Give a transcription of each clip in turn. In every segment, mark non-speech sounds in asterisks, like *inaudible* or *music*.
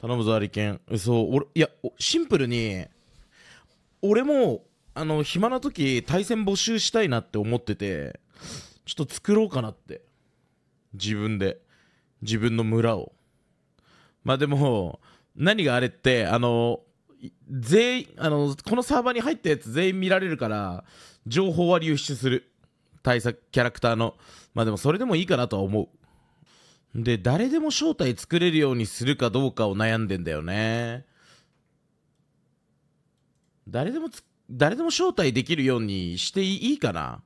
頼むぞありけんそう俺いやシンプルに俺もあの暇な時対戦募集したいなって思っててちょっと作ろうかなって自分で自分の村をまあでも何があれってあの全員あのこのサーバーに入ったやつ全員見られるから情報は流出する対策キャラクターのまあでもそれでもいいかなとは思うで、誰でも招待作れるようにするかどうかを悩んでんだよね。誰でも誰でも招待できるようにしていいかな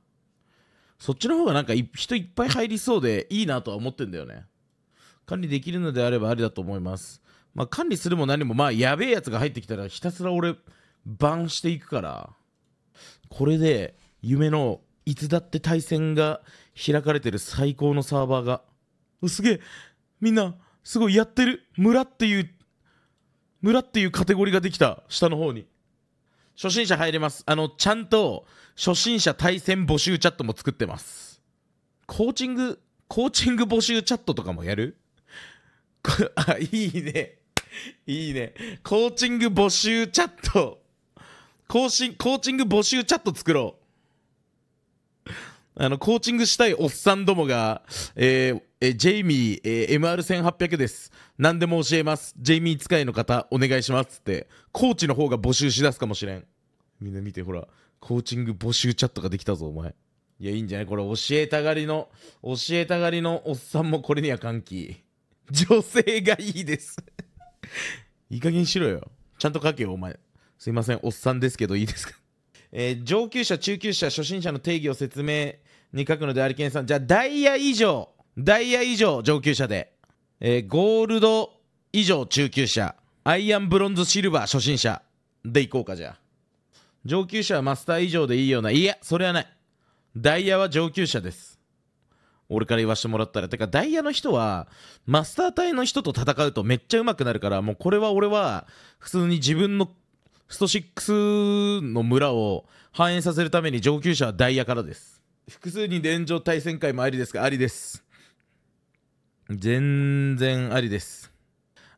そっちの方がなんか人いっぱい入りそうでいいなとは思ってんだよね。管理できるのであればありだと思います。まあ管理するも何もまあやべえやつが入ってきたらひたすら俺バンしていくから。これで夢のいつだって対戦が開かれてる最高のサーバーがすげえみんなすごいやってる村っていう村っていうカテゴリーができた下の方に初心者入れますあのちゃんと初心者対戦募集チャットも作ってますコーチングコーチング募集チャットとかもやる *laughs* あいいねいいねコーチング募集チャット更新コーチング募集チャット作ろうあのコーチングしたいおっさんどもがえーえジェイミー、えー、MR1800 です。何でも教えます。ジェイミー使いの方、お願いします。って、コーチの方が募集しだすかもしれん。みんな見て、ほら、コーチング募集チャットができたぞ、お前。いや、いいんじゃないこれ、教えたがりの、教えたがりのおっさんもこれには歓喜。女性がいいですいい加減しろよ。ちゃんと書けよ、お前。すいません、おっさんですけど、いいですかえー、上級者、中級者、初心者の定義を説明に書くので、ありけんさん。じゃあ、ダイヤ以上。ダイヤ以上上級者で、えー、ゴールド以上中級者、アイアン、ブロンズ、シルバー、初心者でいこうか、じゃあ。上級者はマスター以上でいいような。いや、それはない。ダイヤは上級者です。俺から言わしてもらったら。てか、ダイヤの人は、マスター隊の人と戦うとめっちゃ上手くなるから、もうこれは俺は、普通に自分のスト6の村を反映させるために上級者はダイヤからです。複数人で連上対戦会もありですが、ありです。全然ありです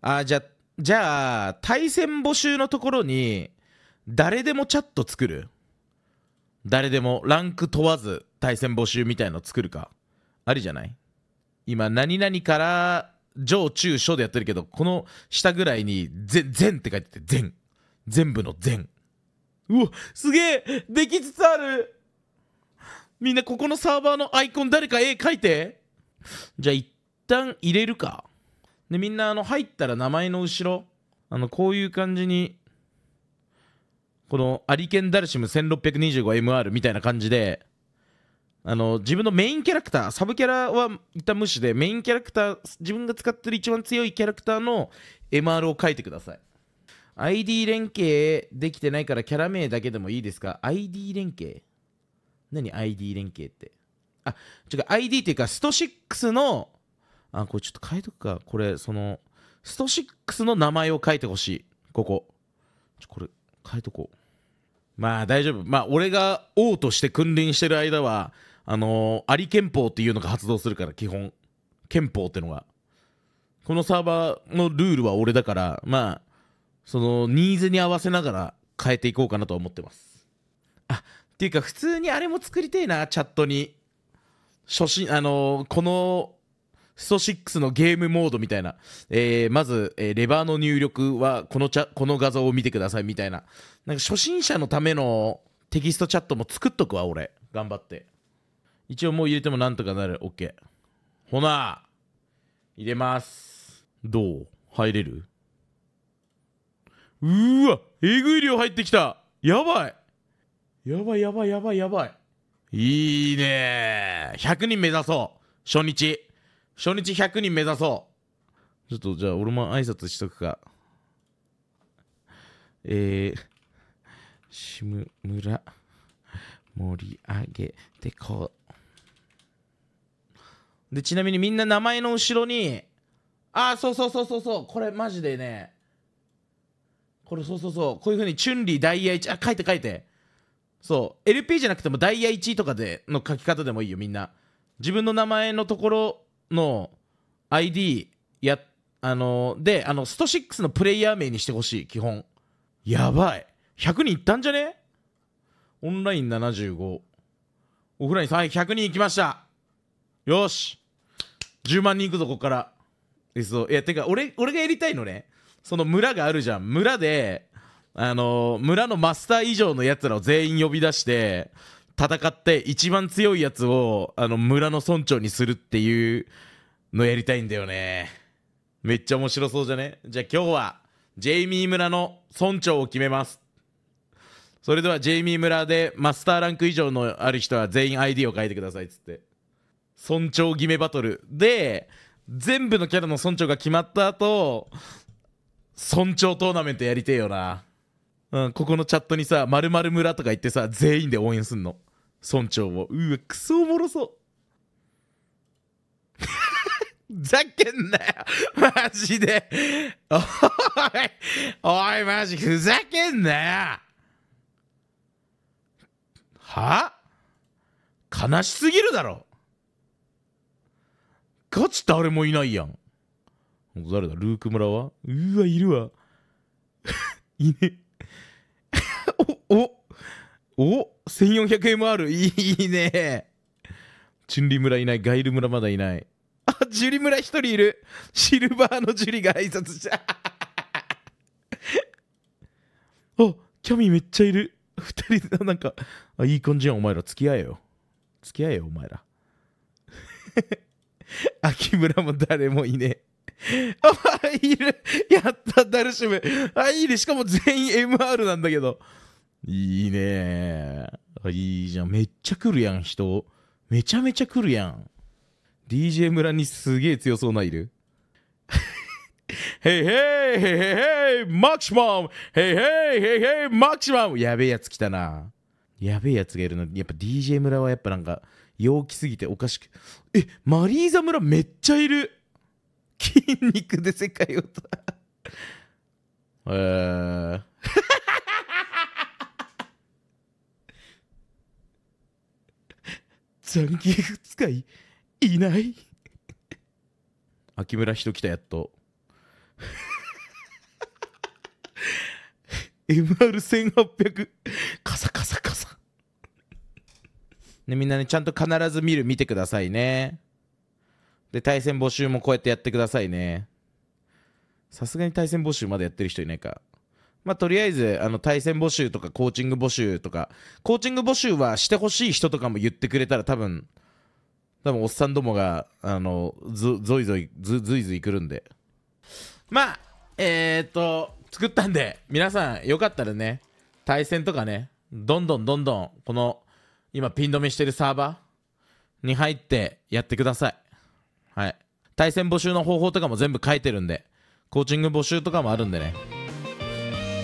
あじゃじゃあ対戦募集のところに誰でもチャット作る誰でもランク問わず対戦募集みたいの作るかありじゃない今何々から上中小でやってるけどこの下ぐらいに「全」って書いてて「全」全部の「全」うわすげえできつつあるみんなここのサーバーのアイコン誰か絵描いてじゃあ旦入れるかでみんなあの入ったら名前の後ろあのこういう感じにこのアリケンダルシム 1625MR みたいな感じであの自分のメインキャラクターサブキャラは一旦無視でメインキャラクター自分が使ってる一番強いキャラクターの MR を書いてください ID 連携できてないからキャラ名だけでもいいですか ?ID 連携何 ?ID 連携って。あ、違う、ID っていうか、スト6のあこれちょっと書いとくかこれそのスト6の名前を書いてほしいここちょこれ書いとこうまあ大丈夫まあ俺が王として君臨してる間はあのー、り。憲法っていうのが発動するから基本憲法ってのがこのサーバーのルールは俺だからまあそのニーズに合わせながら変えていこうかなと思ってますあっていうか普通にあれも作りてえなチャットに初心あのー、このスト6のゲームモードみたいな、えー、まず、えー、レバーの入力はこのこの画像を見てくださいみたいな、なんか初心者のためのテキストチャットも作っとくわ、俺。頑張って。一応もう入れてもなんとかなる。OK。ほな、入れます。どう入れるうーわ、えぐい量入ってきた。やばい。やばいやばいやばいやばい。いいねー。100人目指そう。初日。初日100人目指そうちょっとじゃあ俺も挨拶しとくかえー、しむ村盛り上げてこうでちなみにみんな名前の後ろにああそうそうそうそうそうこれマジでねこれそうそうそうこういうふうにチュンリーダイヤ1あ書いて書いてそう LP じゃなくてもダイヤ1とかでの書き方でもいいよみんな自分の名前のところの ID や、あので、あの、スト6のプレイヤー名にしてほしい、基本。やばい。100人いったんじゃねオンライン75。オフライン3、はい、100人いきました。よし。10万人いくぞ、ここから。え、そう。いや、てか、俺、俺がやりたいのね。その村があるじゃん。村で、あの村のマスター以上のやつらを全員呼び出して、戦って一番強いやつをあの村の村長にするっていうのやりたいんだよねめっちゃ面白そうじゃねじゃあ今日はジェイミー村の村長を決めますそれではジェイミー村でマスターランク以上のある人は全員 ID を書いてくださいっつって村長決めバトルで全部のキャラの村長が決まった後村長トーナメントやりてえよな、うん、ここのチャットにさ「まる村」とか言ってさ全員で応援すんの。村長もうわクソおもろそう *laughs* ざけんなよマジでおいおいマジふざけんなよは悲しすぎるだろガチ誰もいないやん誰だルーク村はうわいるわ *laughs* いね *laughs* おおお 1400MR いいねチュンリ村いないガイル村まだいないあジュリ村一人いるシルバーのジュリが挨拶したあ *laughs* キャミめっちゃいる2人でなんかあいい感じやんお前ら付き合えよ付き合えよお前ら *laughs* 秋村も誰もいねえあ、いるやった、ダルシムあ、いいね。しかも全員 MR なんだけど。いいねいいじゃん。めっちゃ来るやん、人。めちゃめちゃ来るやん。DJ 村にすげえ強そうないる。ヘイヘイヘイヘイマクシマムヘイヘイヘイヘイマクシマムやべえやつ来たな。やべえやつがいるの。やっぱ DJ 村はやっぱなんか陽気すぎておかしく。え、マリーザ村めっちゃいる筋肉で世界を *laughs* えー。ギフ使いいない秋村人来たやっと MR1800 カサカサカサね、みんなね、ちゃんと必ず見る、見てくださいね。で、対戦募集もこうやってやってくださいね。さすがに対戦募集まだやってる人いないか。まあ、とりあえずあの対戦募集とかコーチング募集とかコーチング募集はしてほしい人とかも言ってくれたら多分多分おっさんどもがあのずぞいぞいずずいずい来るんでまあえー、っと作ったんで皆さんよかったらね対戦とかねどんどんどんどんこの今ピン止めしてるサーバーに入ってやってくださいはい対戦募集の方法とかも全部書いてるんでコーチング募集とかもあるんでね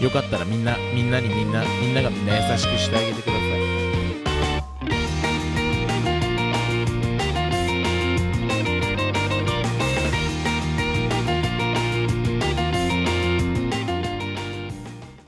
よかったらみんなみんなにみんなみんながみんな優しくしてあげてください